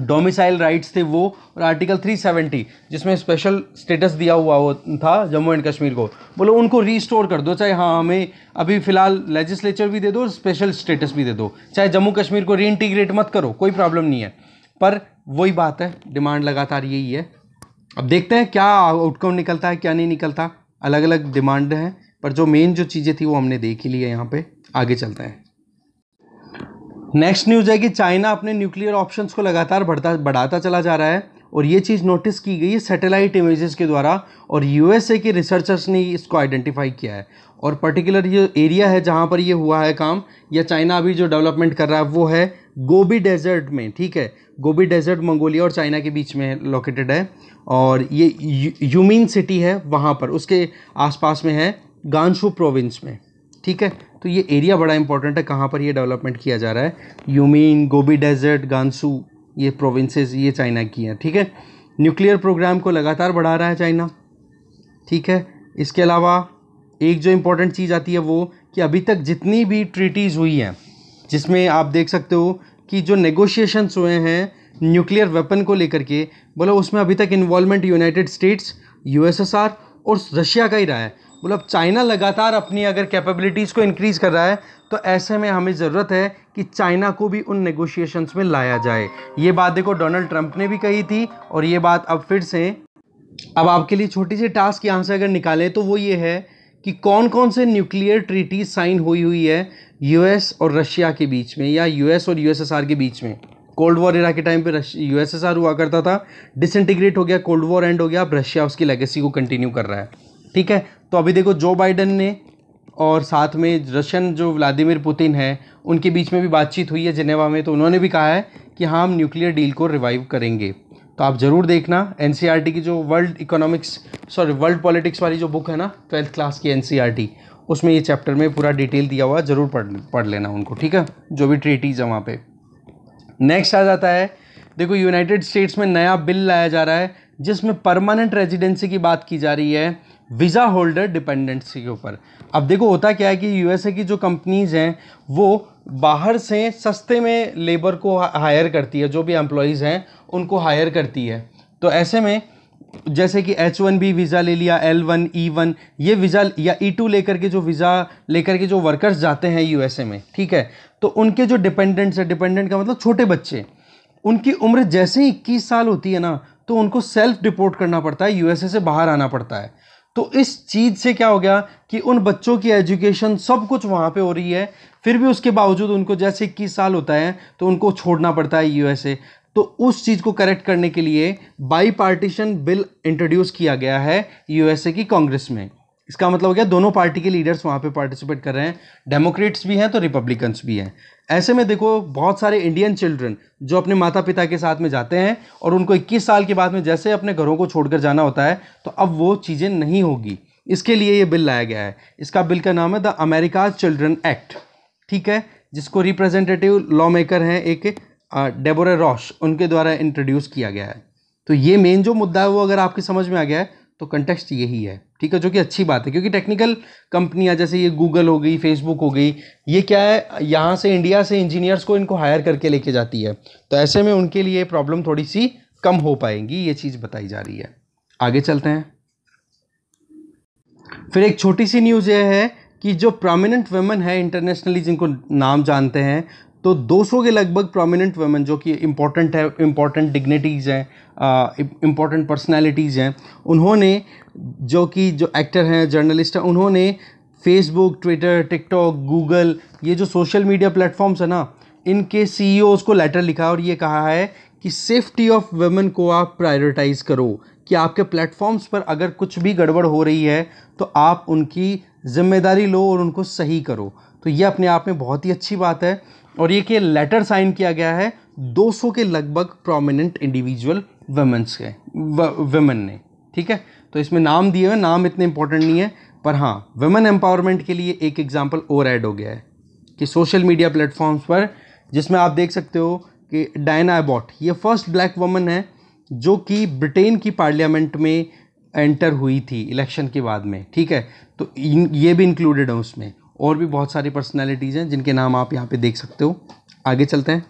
डोमिसाइल राइट्स थे वो और आर्टिकल 370 जिसमें स्पेशल स्टेटस दिया हुआ हो था जम्मू एंड कश्मीर को बोलो उनको रीस्टोर कर दो चाहे हाँ हमें अभी फ़िलहाल लेजिस्लेचर भी दे दो स्पेशल स्टेटस भी दे दो चाहे जम्मू कश्मीर को री मत करो कोई प्रॉब्लम नहीं है पर वही बात है डिमांड लगातार यही है अब देखते हैं क्या आउटकम निकलता है क्या नहीं निकलता अलग अलग डिमांड हैं पर जो मेन जो चीज़ें थी वो हमने देख ही लिया है यहाँ पर आगे चलते हैं नेक्स्ट न्यूज़ है कि चाइना अपने न्यूक्लियर ऑप्शंस को लगातार बढ़ता बढ़ाता चला जा रहा है और ये चीज़ नोटिस की गई है सैटेलाइट इमेजेस के द्वारा और यूएसए के रिसर्चर्स ने इसको आइडेंटिफाई किया है और पर्टिकुलर ये एरिया है जहाँ पर ये हुआ है काम या चाइना अभी जो डेवलपमेंट कर रहा है वो है गोबी डेजर्ट में ठीक है गोबी डेजर्ट मंगोलिया और चाइना के बीच में लोकेटेड है और ये यूमिन सिटी है वहाँ पर उसके आसपास में है गांशू प्रोविंस में ठीक है तो ये एरिया बड़ा इंपॉर्टेंट है कहाँ पर ये डेवलपमेंट किया जा रहा है यूमीन गोबी डेजर्ट गांसू ये प्रोविंसेस ये चाइना की हैं ठीक है न्यूक्लियर प्रोग्राम को लगातार बढ़ा रहा है चाइना ठीक है इसके अलावा एक जो इम्पोर्टेंट चीज़ आती है वो कि अभी तक जितनी भी ट्रीटीज़ हुई हैं जिसमें आप देख सकते हो कि जो नेगोशिएशंस हुए हैं न्यूक्लियर वेपन को लेकर के बोलो उसमें अभी तक इन्वॉलमेंट यूनाइटेड स्टेट्स यूएसएसआर और रशिया का ही रहा है मतलब चाइना लगातार अपनी अगर कैपेबिलिटीज़ को इंक्रीज़ कर रहा है तो ऐसे में हमें ज़रूरत है कि चाइना को भी उन नेगोशिएशंस में लाया जाए ये बात देखो डोनाल्ड ट्रंप ने भी कही थी और ये बात अब फिर से अब आपके लिए छोटी सी टास्क यहाँ से अगर निकालें तो वो ये है कि कौन कौन से न्यूक्लियर ट्रीटी साइन हुई हुई है यूएस और रशिया के बीच में या यूएस और यूएसएसआर के बीच में कोल्ड वॉर इरा के टाइम पे यूएसएसआर हुआ करता था डिसइंटीग्रेट हो गया कोल्ड वॉर एंड हो गया अब रशिया उसकी लेगेसी को कंटिन्यू कर रहा है ठीक है तो अभी देखो जो बाइडन ने और साथ में रशियन जो व्लादिमिर पुतिन है उनके बीच में भी बातचीत हुई है जिनेवा में तो उन्होंने भी कहा है कि हाँ हम न्यूक्लियर डील को रिवाइव करेंगे तो आप ज़रूर देखना एन e की जो world economics sorry world politics वाली जो बुक है ना ट्वेल्थ क्लास की एन e उसमें ये चैप्टर में पूरा डिटेल दिया हुआ है ज़रूर पढ़ पढ़ लेना उनको ठीक है जो भी ट्रीटीज़ है वहाँ पर नेक्स्ट आ जाता है देखो यूनाइटेड स्टेट्स में नया बिल लाया जा रहा है जिसमें परमानेंट रेजिडेंसी की बात की जा रही है वीज़ा होल्डर डिपेंडेंसी के ऊपर अब देखो होता क्या है कि यूएसए की जो कंपनीज़ हैं वो बाहर से सस्ते में लेबर को हायर करती है जो भी एम्प्लॉयज़ हैं उनको हायर करती है तो ऐसे में जैसे कि एच वन बी वीज़ा ले लिया एल वन ई वन ये वीज़ा या ई e टू लेकर के जो वीज़ा लेकर के जो वर्कर्स जाते हैं यूएसए में ठीक है तो उनके जो डिपेंडेंट्स है डिपेंडेंट का मतलब छोटे बच्चे उनकी उम्र जैसे ही इक्कीस साल होती है ना तो उनको सेल्फ डिपोर्ट करना पड़ता है यूएसए से बाहर आना पड़ता है तो इस चीज़ से क्या हो गया कि उन बच्चों की एजुकेशन सब कुछ वहाँ पे हो रही है फिर भी उसके बावजूद उनको जैसे इक्कीस साल होता है तो उनको छोड़ना पड़ता है यूएसए तो उस चीज़ को करेक्ट करने के लिए बाई पार्टीशन बिल इंट्रोड्यूस किया गया है यूएसए की कांग्रेस में इसका मतलब हो गया दोनों पार्टी के लीडर्स वहाँ पे पार्टिसिपेट कर रहे हैं डेमोक्रेट्स भी हैं तो रिपब्लिकन्स भी हैं ऐसे में देखो बहुत सारे इंडियन चिल्ड्रन जो अपने माता पिता के साथ में जाते हैं और उनको 21 साल के बाद में जैसे अपने घरों को छोड़कर जाना होता है तो अब वो चीज़ें नहीं होगी इसके लिए ये बिल लाया गया है इसका बिल का नाम है द अमेरिका चिल्ड्रन एक्ट ठीक है जिसको रिप्रेजेंटेटिव लॉ मेकर हैं एक डेबोरा रॉश उनके द्वारा इंट्रोड्यूस किया गया है तो ये मेन जो मुद्दा है वो अगर आपकी समझ में आ गया है तो कंटेक्स्ट यही है ठीक है जो कि अच्छी बात है क्योंकि टेक्निकल कंपनियां जैसे ये गूगल हो गई फेसबुक हो गई ये क्या है यहाँ से इंडिया से इंजीनियर्स को इनको हायर करके लेके जाती है तो ऐसे में उनके लिए प्रॉब्लम थोड़ी सी कम हो पाएंगी ये चीज़ बताई जा रही है आगे चलते हैं फिर एक छोटी सी न्यूज़ यह है कि जो प्रोमिनेंट वेमन है इंटरनेशनली जिनको नाम जानते हैं तो 200 के लगभग प्रोमिनेंट वेमन जो कि इम्पॉर्टेंट है इम्पॉर्टेंट डिग्निटीज़ हैं इम्पॉर्टेंट पर्सनैलिटीज़ हैं उन्होंने जो कि जो एक्टर हैं जर्नलिस्ट हैं उन्होंने फेसबुक ट्विटर टिकटॉक गूगल ये जो सोशल मीडिया प्लेटफॉर्म्स है ना इनके सी e को लेटर लिखा और ये कहा है कि सेफ्टी ऑफ वेमेन को आप प्रायोरिटाइज़ करो कि आपके प्लेटफॉर्म्स पर अगर कुछ भी गड़बड़ हो रही है तो आप उनकी जिम्मेदारी लो और उनको सही करो तो ये अपने आप में बहुत ही अच्छी बात है और ये कि लेटर साइन किया गया है 200 के लगभग प्रोमिनेंट इंडिविजुअल वेमेंस के वेमेन ने ठीक है तो इसमें नाम दिए हुए नाम इतने इंपॉर्टेंट नहीं है पर हाँ वेमेन एम्पावरमेंट के लिए एक एग्जाम्पल और ऐड हो गया है कि सोशल मीडिया प्लेटफॉर्म्स पर जिसमें आप देख सकते हो कि डायना एबॉट ये फर्स्ट ब्लैक वुमन है जो कि ब्रिटेन की पार्लियामेंट में एंटर हुई थी इलेक्शन के बाद में ठीक है तो ये भी इंक्लूडेड है उसमें और भी बहुत सारी पर्सनैलिटीज़ हैं जिनके नाम आप यहाँ पे देख सकते हो आगे चलते हैं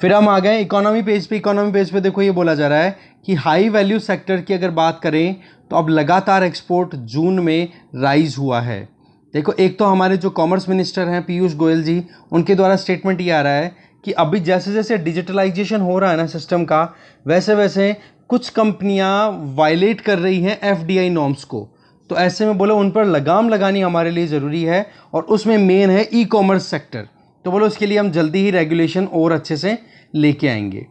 फिर हम आ गए इकोनॉमी पेज पे इकोनॉमी पेज पे देखो ये बोला जा रहा है कि हाई वैल्यू सेक्टर की अगर बात करें तो अब लगातार एक्सपोर्ट जून में राइज हुआ है देखो एक तो हमारे जो कॉमर्स मिनिस्टर हैं पीयूष गोयल जी उनके द्वारा स्टेटमेंट ये आ रहा है कि अभी जैसे जैसे डिजिटलाइजेशन हो रहा है ना सिस्टम का वैसे वैसे कुछ कंपनियां वायलेट कर रही हैं एफडीआई नॉर्म्स को तो ऐसे में बोलो उन पर लगाम लगानी हमारे लिए ज़रूरी है और उसमें मेन है ई कॉमर्स सेक्टर तो बोलो उसके लिए हम जल्दी ही रेगुलेशन और अच्छे से लेके आएंगे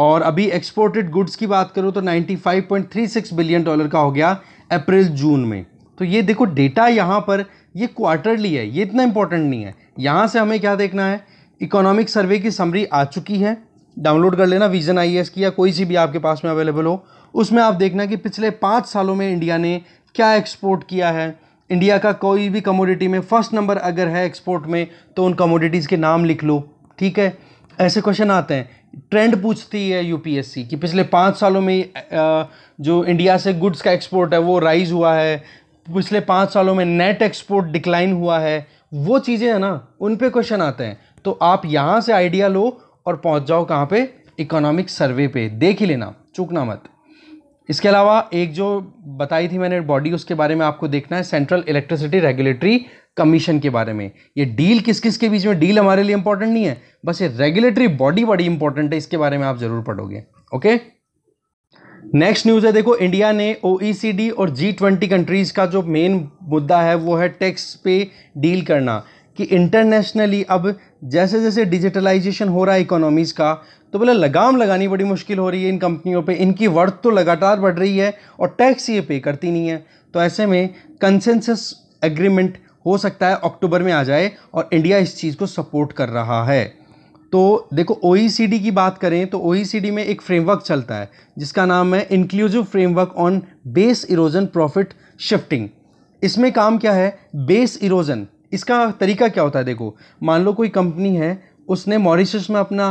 और अभी एक्सपोर्टेड गुड्स की बात करूँ तो 95.36 बिलियन डॉलर का हो गया अप्रैल जून में तो ये देखो डेटा यहाँ पर ये क्वार्टरली है ये इतना इंपॉर्टेंट नहीं है यहाँ से हमें क्या देखना है इकोनॉमिक सर्वे की समरी आ चुकी है डाउनलोड कर लेना विजन आई की या कोई सी भी आपके पास में अवेलेबल हो उसमें आप देखना कि पिछले पाँच सालों में इंडिया ने क्या एक्सपोर्ट किया है इंडिया का कोई भी कमोडिटी में फर्स्ट नंबर अगर है एक्सपोर्ट में तो उन कमोडिटीज़ के नाम लिख लो ठीक है ऐसे क्वेश्चन आते हैं ट्रेंड पूछती है यूपीएससी कि पिछले पाँच सालों में जो इंडिया से गुड्स का एक्सपोर्ट है वो राइज हुआ है पिछले पाँच सालों में नेट एक्सपोर्ट डिक्लाइन हुआ है वो चीज़ें हैं ना उन पे क्वेश्चन आते हैं तो आप यहाँ से आइडिया लो और पहुँच जाओ कहाँ पे इकोनॉमिक सर्वे पे देख ही लेना चूकना मत इसके अलावा एक जो बताई थी मैंने बॉडी उसके बारे में आपको देखना है सेंट्रल इलेक्ट्रिसिटी रेगुलेटरी कमीशन के बारे में ये डील किस किस के बीच में डील हमारे लिए इंपॉर्टेंट नहीं है बस ये रेगुलेटरी बॉडी बड़ी इंपॉर्टेंट है इसके बारे में आप जरूर पढ़ोगे ओके नेक्स्ट न्यूज़ है देखो इंडिया ने ओ e और जी ट्वेंटी कंट्रीज़ का जो मेन मुद्दा है वो है टैक्स पे डील करना कि इंटरनेशनली अब जैसे जैसे डिजिटलाइजेशन हो रहा है इकोनॉमीज़ का तो बोले लगाम लगानी बड़ी मुश्किल हो रही है इन कंपनियों पे इनकी वर्थ तो लगातार बढ़ रही है और टैक्स ये पे करती नहीं है तो ऐसे में कंसेंसस एग्रीमेंट हो सकता है अक्टूबर में आ जाए और इंडिया इस चीज़ को सपोर्ट कर रहा है तो देखो ओ की बात करें तो ओ में एक फ्रेमवर्क चलता है जिसका नाम है inclusive framework on base erosion profit shifting इसमें काम क्या है बेस इरोजन इसका तरीका क्या होता है देखो मान लो कोई कंपनी है उसने मॉरिशस में अपना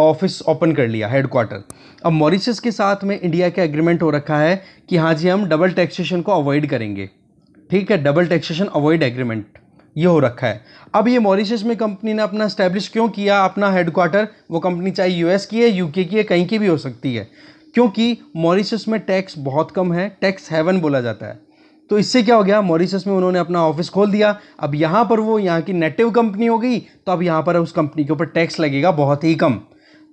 ऑफिस ओपन कर लिया हेडक्वार्टर अब मॉरिशस के साथ में इंडिया का एग्रीमेंट हो रखा है कि हाँ जी हम डबल टैक्सेशन को अवॉइड करेंगे ठीक है डबल टैक्सेशन अवॉइड एग्रीमेंट ये हो रखा है अब ये मॉरिशस में कंपनी ने अपना स्टैब्लिश क्यों किया अपना हेडक्वार्टर वो कंपनी चाहे यूएस की है यूके की है कहीं की भी हो सकती है क्योंकि मॉरिशस में टैक्स बहुत कम है टैक्स हेवन बोला जाता है तो इससे क्या हो गया मॉरिशस में उन्होंने अपना ऑफिस खोल दिया अब यहाँ पर वो यहाँ की नेटिव कंपनी हो गई तो अब यहाँ पर उस कंपनी के ऊपर टैक्स लगेगा बहुत ही कम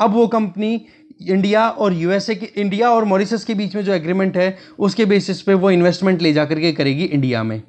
अब वो कंपनी इंडिया और यूएसए के इंडिया और मॉरिसस के बीच में जो एग्रीमेंट है उसके बेसिस पे वो इन्वेस्टमेंट ले जा करके करेगी इंडिया में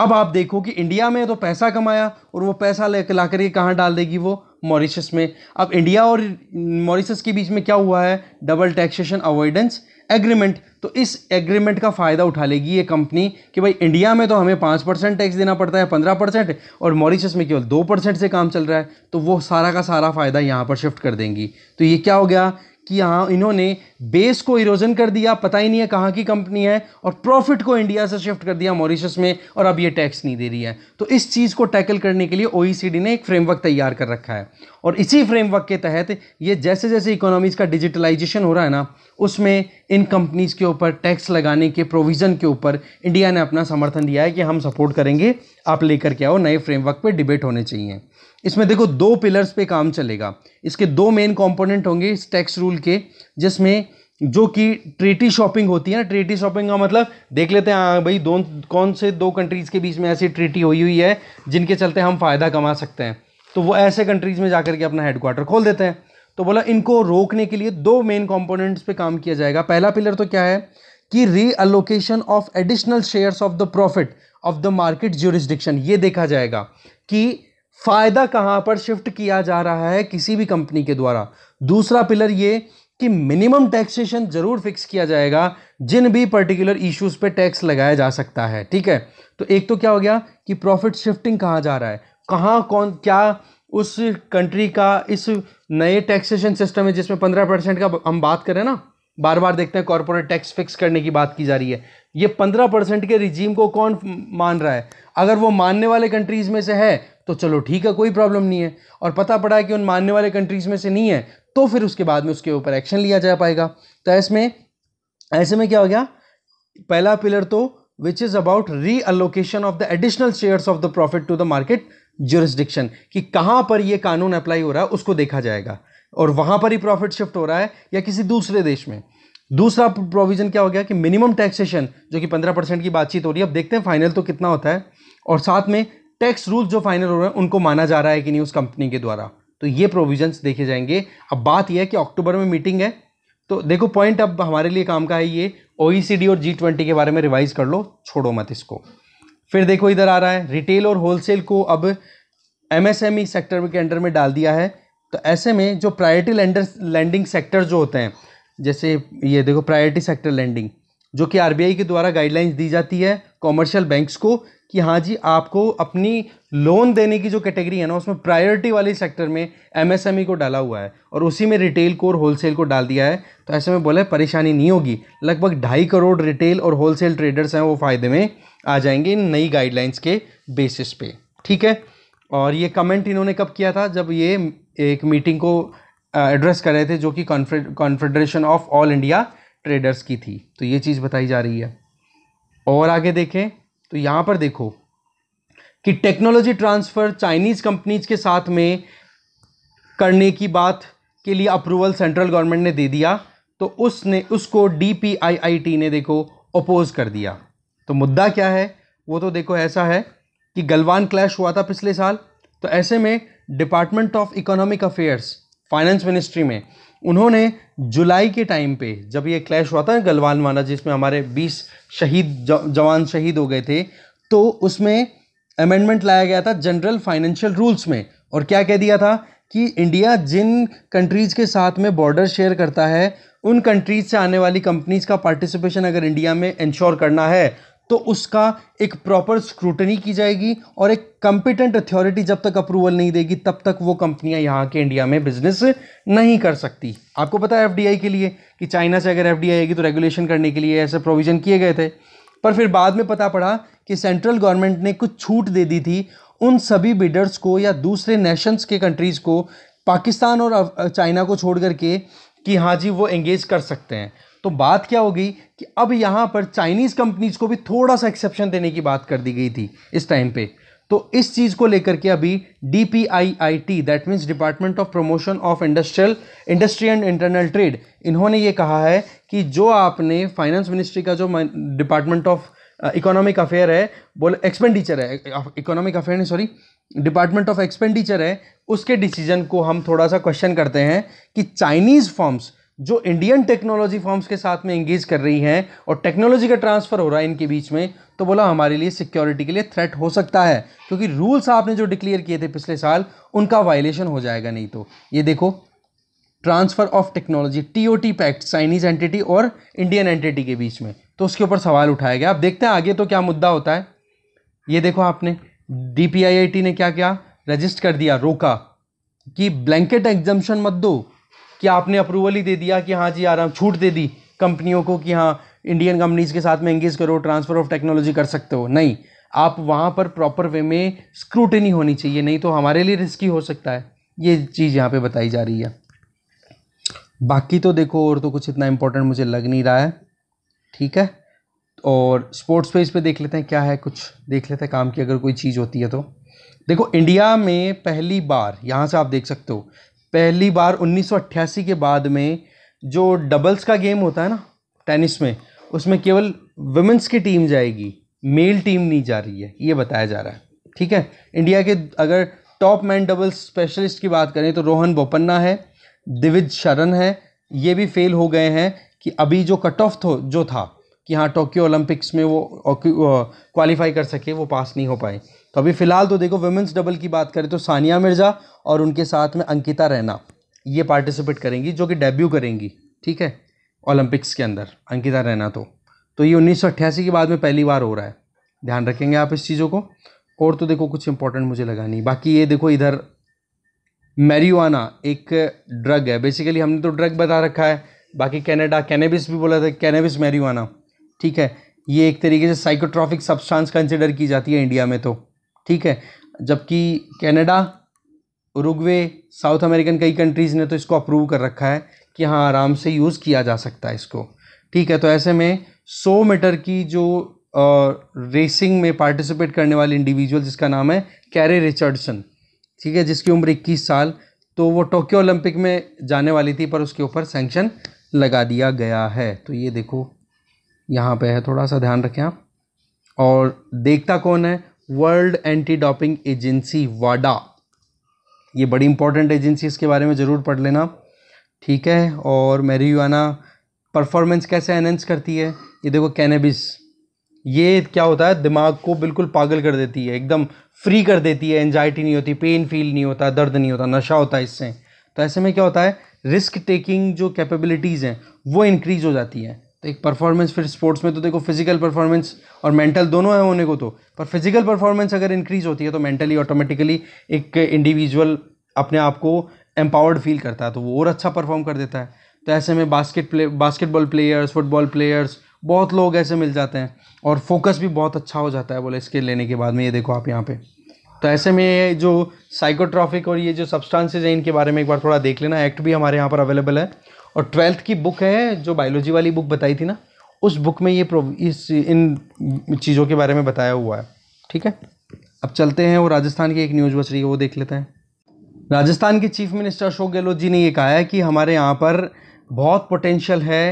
अब आप देखो कि इंडिया में तो पैसा कमाया और वो पैसा ले ला करके कहाँ डाल देगी वो मॉरिशस में अब इंडिया और मॉरिशस के बीच में क्या हुआ है डबल टैक्सेशन अवॉइडेंस एग्रीमेंट तो इस एग्रीमेंट का फ़ायदा उठा लेगी ये कंपनी कि भाई इंडिया में तो हमें पाँच परसेंट टैक्स देना पड़ता है पंद्रह परसेंट और मॉरिशस में केवल दो परसेंट से काम चल रहा है तो वो सारा का सारा फ़ायदा यहाँ पर शिफ्ट कर देंगी तो ये क्या हो गया कि यहाँ इन्होंने बेस को इरोजन कर दिया पता ही नहीं है कहाँ की कंपनी है और प्रॉफिट को इंडिया से शिफ्ट कर दिया मॉरिशस में और अब ये टैक्स नहीं दे रही है तो इस चीज़ को टैकल करने के लिए ओ ने एक फ्रेमवर्क तैयार कर रखा है और इसी फ्रेमवर्क के तहत ये जैसे जैसे इकोनॉमीज़ का डिजिटलाइजेशन हो रहा है ना उसमें इन कंपनीज़ के ऊपर टैक्स लगाने के प्रोविज़न के ऊपर इंडिया ने अपना समर्थन दिया है कि हम सपोर्ट करेंगे आप लेकर के आओ नए फ्रेमवर्क पर डिबेट होने चाहिए इसमें देखो दो पिलर्स पे काम चलेगा इसके दो मेन कंपोनेंट होंगे इस टैक्स रूल के जिसमें जो कि ट्रेटी शॉपिंग होती है ना ट्रेटी शॉपिंग का मतलब देख लेते हैं हाँ भाई दो कौन से दो कंट्रीज़ के बीच में ऐसी ट्रेटी हुई हुई है जिनके चलते हम फ़ायदा कमा सकते हैं तो वो ऐसे कंट्रीज़ में जाकर के अपना हेडक्वार्टर खोल देते हैं तो बोला इनको रोकने के लिए दो मेन कॉम्पोनेंट्स पर काम किया जाएगा पहला पिलर तो क्या है कि reallocation of additional shares of the profit of the market jurisdiction ये देखा जाएगा कि फ़ायदा कहाँ पर शिफ्ट किया जा रहा है किसी भी कंपनी के द्वारा दूसरा पिलर ये कि मिनिमम टैक्सेशन ज़रूर फिक्स किया जाएगा जिन भी पर्टिकुलर इश्यूज़ पे टैक्स लगाया जा सकता है ठीक है तो एक तो क्या हो गया कि प्रॉफिट शिफ्टिंग कहाँ जा रहा है कहाँ कौन क्या उस कंट्री का इस नए टैक्सेशन सिस्टम है जिसमें पंद्रह परसेंट का हम बात करें ना बार बार देखते हैं कॉरपोरेट टैक्स फिक्स करने की बात की जा रही है ये पंद्रह परसेंट के रिजीम को कौन मान रहा है अगर वो मानने वाले कंट्रीज़ में से है तो चलो ठीक है कोई प्रॉब्लम नहीं है और पता पड़ा है कि उन मानने वाले कंट्रीज़ में से नहीं है तो फिर उसके बाद में उसके ऊपर एक्शन लिया जा पाएगा तो इसमें ऐसे में क्या हो गया पहला पिलर तो which is about reallocation of the additional shares of the profit to the market jurisdiction कि कहाँ पर ये कानून अप्लाई हो रहा है उसको देखा जाएगा और वहाँ पर ही प्रॉफिट शिफ्ट हो रहा है या किसी दूसरे देश में दूसरा प्रोविज़न क्या हो गया कि मिनिमम टैक्सेशन जो कि पंद्रह परसेंट की बातचीत हो रही है अब देखते हैं फाइनल तो कितना होता है और साथ में टैक्स रूल्स जो फाइनल हो रहे हैं उनको माना जा रहा है कि नहीं उस कंपनी के द्वारा तो ये प्रोविजंस देखे जाएंगे अब बात यह है कि अक्टूबर में मीटिंग है तो देखो पॉइंट अब हमारे लिए काम का है ये ओ और जी ट्वेंटी के बारे में रिवाइज कर लो छोड़ो मत इसको फिर देखो इधर आ रहा है रिटेल और होलसेल को अब एमएसएमई सेक्टर e के अंडर में डाल दिया है तो ऐसे में जो प्रायोरिटी लैंडर लैंडिंग सेक्टर जो होते हैं जैसे ये देखो प्रायोरिटी सेक्टर लैंडिंग जो कि आरबीआई के द्वारा गाइडलाइंस दी जाती है कॉमर्शियल बैंक्स को कि हाँ जी आपको अपनी लोन देने की जो कैटेगरी है ना उसमें प्रायोरिटी वाले सेक्टर में एमएसएमई e को डाला हुआ है और उसी में रिटेल को और होलसेल को डाल दिया है तो ऐसे में बोले परेशानी नहीं होगी लगभग ढाई करोड़ रिटेल और होलसेल ट्रेडर्स हैं वो फ़ायदे में आ जाएंगे इन नई गाइडलाइंस के बेसिस पे ठीक है और ये कमेंट इन्होंने कब किया था जब ये एक मीटिंग को एड्रेस कर रहे थे जो कि confederation of all India traders की थी तो ये चीज़ बताई जा रही है और आगे देखें तो यहाँ पर देखो कि टेक्नोलॉजी ट्रांसफ़र चाइनीज़ कंपनीज के साथ में करने की बात के लिए अप्रूवल सेंट्रल गवर्नमेंट ने दे दिया तो उसने उसको डी ने देखो अपोज कर दिया तो मुद्दा क्या है वो तो देखो ऐसा है कि गलवान क्लैश हुआ था पिछले साल तो ऐसे में department of economic affairs finance ministry में उन्होंने जुलाई के टाइम पे जब ये क्लैश हुआ था गलवान वाला जिसमें हमारे 20 शहीद जवान शहीद हो गए थे तो उसमें अमेंडमेंट लाया गया था जनरल फाइनेंशियल रूल्स में और क्या कह दिया था कि इंडिया जिन कंट्रीज़ के साथ में बॉर्डर शेयर करता है उन कंट्रीज़ से आने वाली कंपनीज़ का पार्टिसिपेशन अगर इंडिया में इंश्योर करना है तो उसका एक प्रॉपर स्क्रूटनी की जाएगी और एक कंपिटेंट अथॉरिटी जब तक अप्रूवल नहीं देगी तब तक वो कंपनियां यहाँ के इंडिया में बिजनेस नहीं कर सकती आपको पता है एफडीआई के लिए कि चाइना से अगर एफडीआई आएगी तो रेगुलेशन करने के लिए ऐसे प्रोविज़न किए गए थे पर फिर बाद में पता पड़ा कि सेंट्रल गवर्नमेंट ने कुछ छूट दे दी थी उन सभी बिडर्स को या दूसरे नेशंस के कंट्रीज़ को पाकिस्तान और चाइना को छोड़ करके कि हाँ जी वो एंगेज कर सकते हैं तो बात क्या हो गई कि अब यहाँ पर चाइनीज़ कंपनीज़ को भी थोड़ा सा एक्सेप्शन देने की बात कर दी गई थी इस टाइम पे तो इस चीज़ को लेकर के अभी D P I I T that means department of promotion of industrial industry and internal trade इन्होंने ये कहा है कि जो आपने फाइनेंस मिनिस्ट्री का जो डिपार्टमेंट ऑफ इकोनॉमिक अफेयर है बोले एक्सपेंडिचर है इकोनॉमिक uh, अफेयर नहीं सॉरी डिपार्टमेंट ऑफ एक्सपेंडिचर है उसके डिसीजन को हम थोड़ा सा क्वेश्चन करते हैं कि चाइनीज़ फॉर्म्स जो इंडियन टेक्नोलॉजी फॉर्म्स के साथ में एंगेज कर रही हैं और टेक्नोलॉजी का ट्रांसफ़र हो रहा है इनके बीच में तो बोला हमारे लिए सिक्योरिटी के लिए थ्रेट हो सकता है क्योंकि रूल्स आपने जो डिक्लेयर किए थे पिछले साल उनका वायलेशन हो जाएगा नहीं तो ये देखो transfer of technology TOT pact Chinese entity और इंडियन एंटिटी के बीच में तो उसके ऊपर सवाल उठाया गया आप देखते हैं आगे तो क्या मुद्दा होता है ये देखो आपने डी ने क्या क्या रजिस्ट कर दिया रोका कि ब्लैंकेट एग्जम्पन मत दो कि आपने अप्रूवल ही दे दिया कि हाँ जी आराम छूट दे दी कंपनियों को कि हाँ इंडियन कंपनीज़ के साथ में एंगेज करो ट्रांसफ़र ऑफ टेक्नोलॉजी कर सकते हो नहीं आप वहाँ पर प्रॉपर वे में स्क्रूटनी होनी चाहिए नहीं तो हमारे लिए रिस्की हो सकता है ये चीज़ यहाँ पे बताई जा रही है बाकी तो देखो और तो कुछ इतना इम्पोर्टेंट मुझे लग नहीं रहा है ठीक है और स्पोर्ट्स पेज पे देख लेते हैं क्या है कुछ देख लेते हैं काम की अगर कोई चीज़ होती है तो देखो इंडिया में पहली बार यहाँ से आप देख सकते हो पहली बार 1988 के बाद में जो डबल्स का गेम होता है ना टेनिस में उसमें केवल वुमेंस की टीम जाएगी मेल टीम नहीं जा रही है ये बताया जा रहा है ठीक है इंडिया के अगर टॉप मैन डबल्स स्पेशलिस्ट की बात करें तो रोहन बोपन्ना है दिविज शरण है ये भी फेल हो गए हैं कि अभी जो कट ऑफ जो था कि हाँ टोक्यो ओलंपिक्स में वो क्वालिफाई कर सके वो पास नहीं हो पाए तो अभी फ़िलहाल तो देखो वुमेंस डबल की बात करें तो सानिया मिर्ज़ा और उनके साथ में अंकिता रैना ये पार्टिसिपेट करेंगी जो कि डेब्यू करेंगी ठीक है ओलंपिक्स के अंदर अंकिता रैना तो तो ये उन्नीस के बाद में पहली बार हो रहा है ध्यान रखेंगे आप इस चीज़ों को और तो देखो कुछ इंपॉर्टेंट मुझे लगा नहीं बाकी ये देखो इधर मैरिवाना एक ड्रग है बेसिकली हमने तो ड्रग बता रखा है बाकी कैनेडा कैनेबिस भी बोला था कैनेबिस मैरिवाना ठीक है ये एक तरीके से साइकोट्रॉफिक सब्सटेंस कंसिडर की जाती है इंडिया में तो ठीक है जबकि कैनेडा उरुग्वे साउथ अमेरिकन कई कंट्रीज़ ने तो इसको अप्रूव कर रखा है कि हाँ आराम से यूज़ किया जा सकता है इसको ठीक है तो ऐसे में सौ मीटर की जो आ, रेसिंग में पार्टिसिपेट करने वाले इंडिविजुअल जिसका नाम है कैरे रिचर्डसन ठीक है जिसकी उम्र इक्कीस साल तो वो टोक्यो ओलंपिक में जाने वाली थी पर उसके ऊपर सेंक्शन लगा दिया गया है तो ये देखो यहाँ पे है थोड़ा सा ध्यान रखें आप और देखता कौन है वर्ल्ड एंटी डॉपिंग एजेंसी वाडा ये बड़ी इंपॉर्टेंट एजेंसी इसके बारे में ज़रूर पढ़ लेना ठीक है और मेरी युवाना परफॉर्मेंस कैसे एनहेंस करती है ये देखो कैनबिस ये क्या होता है दिमाग को बिल्कुल पागल कर देती है एकदम फ्री कर देती है एनजाइटी नहीं होती पेन फील नहीं होता दर्द नहीं होता नशा होता है इससे तो ऐसे में क्या होता है रिस्क टेकिंग जो कैपेबिलिटीज़ हैं वो इंक्रीज़ हो जाती है तो एक परफॉर्मेंस फिर स्पोर्ट्स में तो देखो फिजिकल परफॉर्मेंस और मेंटल दोनों है होने को तो पर फिजिकल परफॉर्मेंस अगर इंक्रीज होती है तो मेंटली ऑटोमेटिकली एक इंडिविजुअल अपने आप को एम्पावर्ड फील करता है तो वो और अच्छा परफॉर्म कर देता है तो ऐसे में basket play basketball players football players बहुत लोग ऐसे मिल जाते हैं और फोकस भी बहुत अच्छा हो जाता है बोले स्किल लेने के बाद में ये देखो आप यहाँ पे तो ऐसे में ये जो साइकोट्रॉफिक और ये जो सब्सटेंसेज हैं इनके बारे में एक बार थोड़ा देख लेना एक्ट भी हमारे यहाँ पर अवेलेबल है और ट्वेल्थ की बुक है जो बायोलॉजी वाली बुक बताई थी ना उस बुक में ये इस इन चीज़ों के बारे में बताया हुआ है ठीक है अब चलते हैं वो राजस्थान की एक न्यूज़ बच रही है वो देख लेते हैं राजस्थान के चीफ मिनिस्टर अशोक गहलोत जी ने ये कहा है कि हमारे यहाँ पर बहुत पोटेंशियल है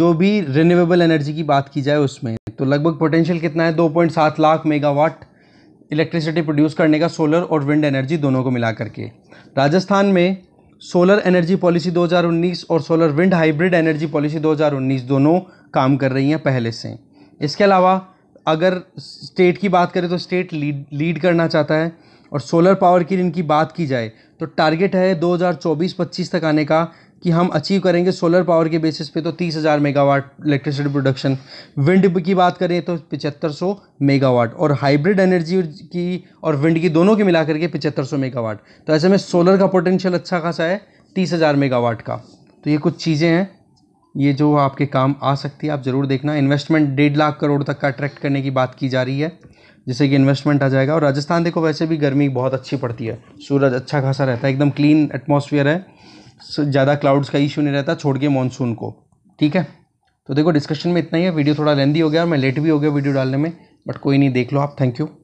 जो भी रिन्यूएबल एनर्जी की बात की जाए उसमें तो लगभग पोटेंशियल कितना है सात लाख मेगावाट इलेक्ट्रिसिटी प्रोड्यूस करने का सोलर और विंड एनर्जी दोनों को मिला करके राजस्थान में सोलर एनर्जी पॉलिसी 2019 और solar wind hybrid energy policy 2019 दोनों काम कर रही हैं पहले से इसके अलावा अगर स्टेट की बात करें तो स्टेट लीड लीड करना चाहता है और सोलर पावर की इनकी बात की जाए तो टारगेट है 2024-25 तक आने का कि हम अचीव करेंगे सोलर पावर के बेसिस पे तो तीस हज़ार मेगावाट इलेक्ट्रिसिटी प्रोडक्शन विंड की बात करें तो पिचहत्तर सौ मेगावाट और हाइब्रिड एनर्जी की और विंड की दोनों के मिला करके पिचहत्तर सौ मेगावाट तो ऐसे में सोलर का पोटेंशियल अच्छा खासा है तीस हज़ार मेगावाट का तो ये कुछ चीज़ें हैं ये जो आपके काम आ सकती है आप ज़रूर देखना इन्वेस्टमेंट डेढ़ लाख करोड़ तक का अट्रैक्ट करने की बात की जा रही है जिससे कि इन्वेस्टमेंट आ जाएगा और राजस्थान देखो वैसे भी गर्मी बहुत अच्छी पड़ती है सूरज अच्छा खासा रहता है एकदम क्लीन एटमोसफियर है ज़्यादा क्लाउड्स का इशू नहीं रहता छोड़ के मानसून को ठीक है तो देखो डिस्कशन में इतना ही है वीडियो थोड़ा लेंदी हो गया और मैं लेट भी हो गया वीडियो डालने में बट कोई नहीं देख लो आप थैंक यू